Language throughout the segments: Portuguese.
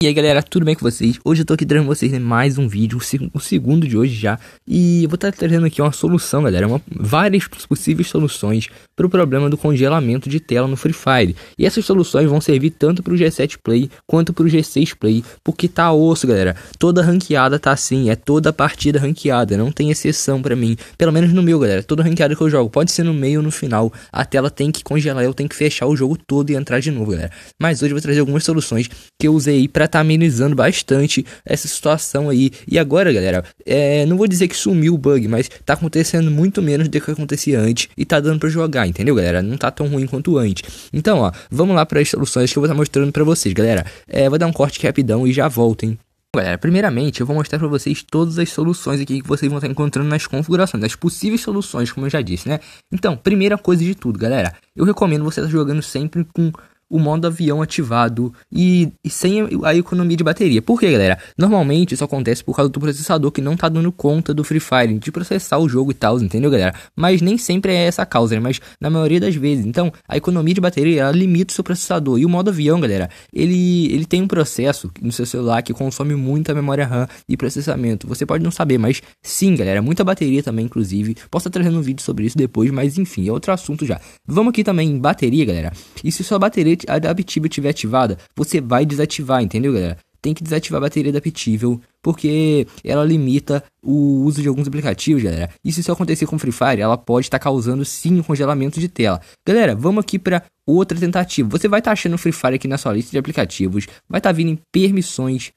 E aí galera, tudo bem com vocês? Hoje eu tô aqui trazendo vocês né, mais um vídeo, o, segundo de hoje já E eu vou estar trazendo aqui uma solução galera, uma, várias possíveis soluções para o problema do congelamento de tela no Free Fire E essas soluções vão servir tanto para o G7 Play quanto para o G6 Play Porque tá osso galera, toda ranqueada tá assim, é toda partida ranqueada, não tem exceção para mim Pelo menos no meu galera, toda ranqueada que eu jogo, pode ser no meio ou no final A tela tem que congelar, eu tenho que fechar o jogo todo e entrar de novo galera Mas hoje eu vou trazer algumas soluções que eu usei para tá amenizando bastante essa situação aí. E agora, galera, é, não vou dizer que sumiu o bug, mas tá acontecendo muito menos do que acontecia antes e tá dando para jogar, entendeu, galera? Não tá tão ruim quanto antes. Então, ó, vamos lá para as soluções que eu vou estar tá mostrando para vocês, galera. É, vou dar um corte rapidão e já volto, hein? Galera, primeiramente eu vou mostrar para vocês todas as soluções aqui que vocês vão estar tá encontrando nas configurações, as possíveis soluções, como eu já disse, né? Então, primeira coisa de tudo, galera, eu recomendo você estar tá jogando sempre com o modo avião ativado e, e sem a economia de bateria. Por que, galera? Normalmente isso acontece por causa do processador que não tá dando conta do Free Fire, de processar o jogo e tal, entendeu, galera? Mas nem sempre é essa a causa, né? Mas na maioria das vezes. Então, a economia de bateria, ela limita o seu processador. E o modo avião, galera, ele, ele tem um processo no seu celular que consome muita memória RAM e processamento. Você pode não saber, mas sim, galera, muita bateria também, inclusive. Posso trazer um vídeo sobre isso depois, mas enfim, é outro assunto já. Vamos aqui também em bateria, galera. E se sua bateria a da Aptível estiver ativada, você vai desativar, entendeu, galera? Tem que desativar a bateria da Aptível, porque ela limita o uso de alguns aplicativos, galera. E se isso acontecer com Free Fire, ela pode estar tá causando sim um congelamento de tela. Galera, vamos aqui para outra tentativa. Você vai estar tá achando Free Fire aqui na sua lista de aplicativos, vai estar tá vindo em permissões.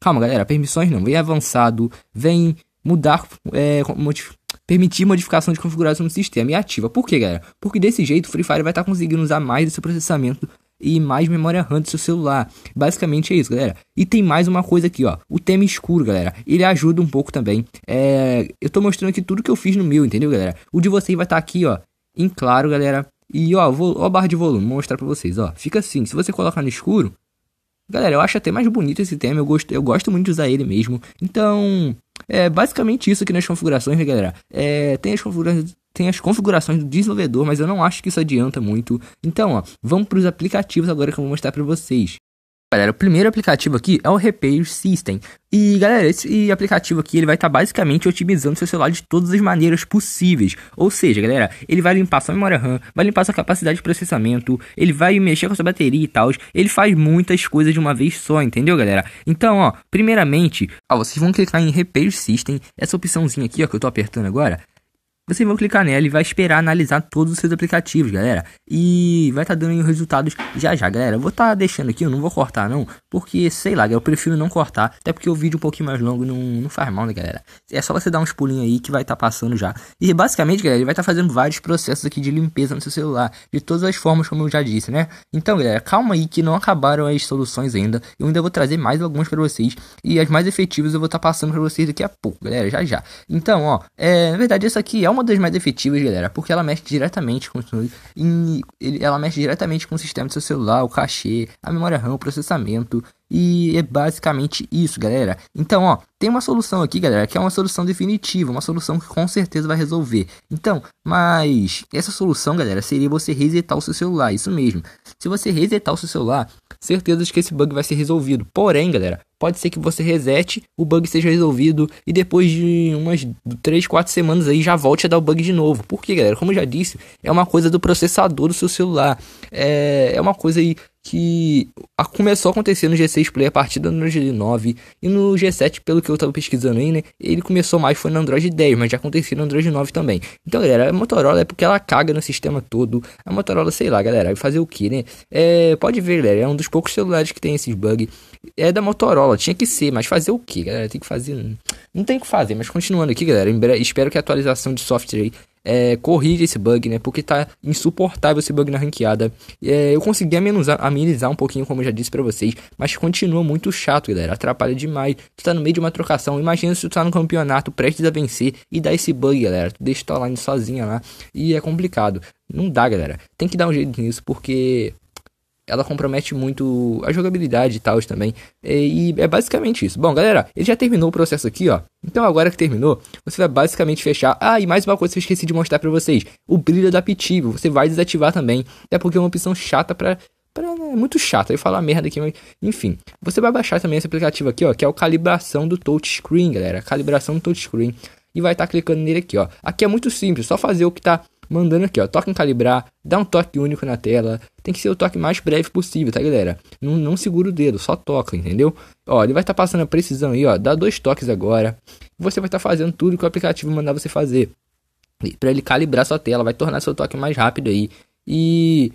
Calma, galera, permissões não, vem avançado, vem mudar, é, permitir modificação de configuração do sistema e ativa. Por quê, galera? Porque desse jeito o Free Fire vai estar tá conseguindo usar mais do seu processamento e mais memória RAM do seu celular. Basicamente é isso, galera. E tem mais uma coisa aqui, ó. O tema escuro, galera. Ele ajuda um pouco também. É... Eu tô mostrando aqui tudo que eu fiz no meu, entendeu, galera? O de vocês vai estar tá aqui, ó. Em claro, galera. E, ó, vou... ó a barra de volume. Vou mostrar pra vocês, ó. Fica assim. Se você colocar no escuro... Galera, eu acho até mais bonito esse tema. Eu gosto, eu gosto muito de usar ele mesmo. Então... É basicamente isso aqui nas configurações, né, galera? É, tem as configurações, tem as configurações do desenvolvedor, mas eu não acho que isso adianta muito. Então, ó, vamos para os aplicativos agora que eu vou mostrar para vocês. Galera, o primeiro aplicativo aqui é o Repair System. E galera, esse aplicativo aqui ele vai estar tá basicamente otimizando seu celular de todas as maneiras possíveis. Ou seja, galera, ele vai limpar sua memória RAM, vai limpar sua capacidade de processamento, ele vai mexer com sua bateria e tal. Ele faz muitas coisas de uma vez só, entendeu, galera? Então, ó, primeiramente, ó, vocês vão clicar em Repair System, essa opçãozinha aqui, ó, que eu tô apertando agora. Vocês vão clicar nela e vai esperar analisar todos os seus aplicativos, galera. E vai estar tá dando resultados já já, galera. Eu vou estar tá deixando aqui, eu não vou cortar não, porque sei lá, eu prefiro não cortar, até porque o vídeo é um pouquinho mais longo não, não faz mal, né, galera? É só você dar uns pulinhos aí que vai estar tá passando já. E basicamente, galera, ele vai estar tá fazendo vários processos aqui de limpeza no seu celular, de todas as formas, como eu já disse, né? Então, galera, calma aí que não acabaram as soluções ainda. Eu ainda vou trazer mais algumas para vocês e as mais efetivas eu vou estar tá passando para vocês daqui a pouco, galera, já já. Então, ó, é, na verdade essa aqui é uma uma das mais efetivas, galera, porque ela mexe diretamente com ela mexe diretamente com o sistema do seu celular, o cachê, a memória RAM, o processamento. E é basicamente isso, galera. Então, ó, tem uma solução aqui, galera, que é uma solução definitiva, uma solução que com certeza vai resolver. Então, mas essa solução, galera, seria você resetar o seu celular, isso mesmo. Se você resetar o seu celular, certeza de que esse bug vai ser resolvido. Porém, galera, pode ser que você resete, o bug seja resolvido e depois de umas 3, 4 semanas aí já volte a dar o bug de novo. Porque, galera, como eu já disse, é uma coisa do processador do seu celular. É, é uma coisa aí que começou a acontecer no G6 Play a partir do Android 9 e no G7, pelo que eu estava pesquisando aí, né, ele começou mais foi no Android 10, mas já aconteceu no Android 9 também. Então, galera, a Motorola é porque ela caga no sistema todo. A Motorola, sei lá, galera, vai fazer o que, né? É, pode ver, galera, é um dos poucos celulares que tem esses bugs. É da Motorola, tinha que ser, mas fazer o que, galera? Tem que fazer. Não tem o que fazer, mas continuando aqui, galera, espero que a atualização de software aí é, corrige esse bug, né? Porque tá insuportável esse bug na ranqueada. É, eu consegui amenizar, amenizar um pouquinho, como eu já disse para vocês, mas continua muito chato, galera. Atrapalha demais. Tu tá no meio de uma trocação. Imagina se tu tá no campeonato, prestes a vencer e dá esse bug, galera. Tu deixa tua line sozinha lá e é complicado. Não dá, galera. Tem que dar um jeito nisso, porque ela compromete muito a jogabilidade e tal também. E, é basicamente isso. Bom, galera, ele já terminou o processo aqui, ó. Então agora que terminou, você vai basicamente fechar. Ah, e mais uma coisa que eu esqueci de mostrar para vocês. O brilho adaptivo, você vai desativar também. Até porque é uma opção chata pra... pra é muito chata, eu falar merda aqui, mas... Enfim, você vai baixar também esse aplicativo aqui, ó. Que é o calibração do touchscreen, galera. Calibração do touchscreen. E vai estar tá clicando nele aqui, ó. Aqui é muito simples, só fazer o que tá mandando aqui, ó, toque em calibrar, dá um toque único na tela, tem que ser o toque mais breve possível, tá, galera? Não, não segura o dedo, só toca, entendeu? Ó, ele vai estar tá passando a precisão aí, ó, dá dois toques agora, você vai estar tá fazendo tudo que o aplicativo mandar você fazer, para ele calibrar sua tela, vai tornar seu toque mais rápido aí, e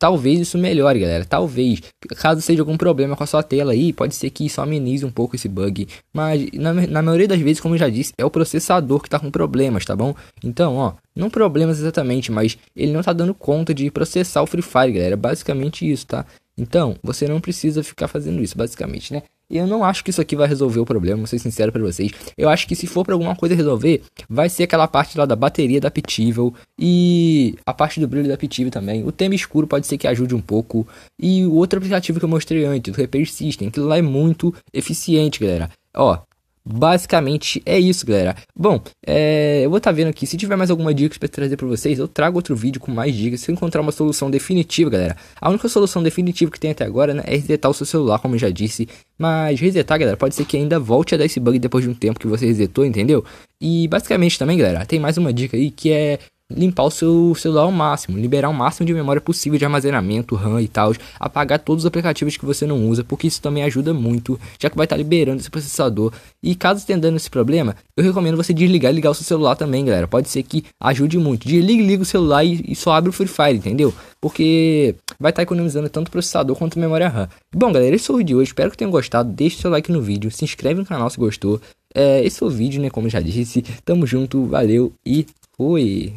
Talvez isso melhore, galera. Talvez. Caso seja algum problema com a sua tela aí, pode ser que isso amenize um pouco esse bug. Mas na, na maioria das vezes, como eu já disse, é o processador que está com problemas, tá bom? Então, ó, não problemas exatamente, mas ele não está dando conta de processar o Free Fire, galera. É basicamente isso, tá? Então, você não precisa ficar fazendo isso, basicamente, né? E eu não acho que isso aqui vai resolver o problema, vou ser sincero para vocês. Eu acho que se for para alguma coisa resolver, vai ser aquela parte lá da bateria da Pitivel e a parte do brilho da Pitivel também. O tema escuro pode ser que ajude um pouco. E o outro aplicativo que eu mostrei antes, o Repair System, que lá é muito eficiente, galera. Ó, Basicamente é isso, galera. Bom, é, eu vou estar tá vendo aqui. Se tiver mais alguma dica para trazer para vocês, eu trago outro vídeo com mais dicas. Se eu encontrar uma solução definitiva, galera. A única solução definitiva que tem até agora né, é resetar o seu celular, como eu já disse. Mas resetar, galera, pode ser que ainda volte a dar esse bug depois de um tempo que você resetou, entendeu? E basicamente também, galera, tem mais uma dica aí que é limpar o seu celular ao máximo, liberar o máximo de memória possível de armazenamento, RAM e tal, apagar todos os aplicativos que você não usa, porque isso também ajuda muito, já que vai estar tá liberando esse processador. E caso tenha dando esse problema, eu recomendo você desligar e ligar o seu celular também, galera. Pode ser que ajude muito. Desliga e liga o celular e, e só abre o Free Fire, entendeu? Porque vai estar tá economizando tanto processador quanto memória RAM. Bom, galera, esse foi o de hoje. Espero que tenham gostado. Deixe seu like no vídeo, se inscreve no canal se gostou. É, esse foi o vídeo, né? Como eu já disse. Tamo junto, valeu e fui!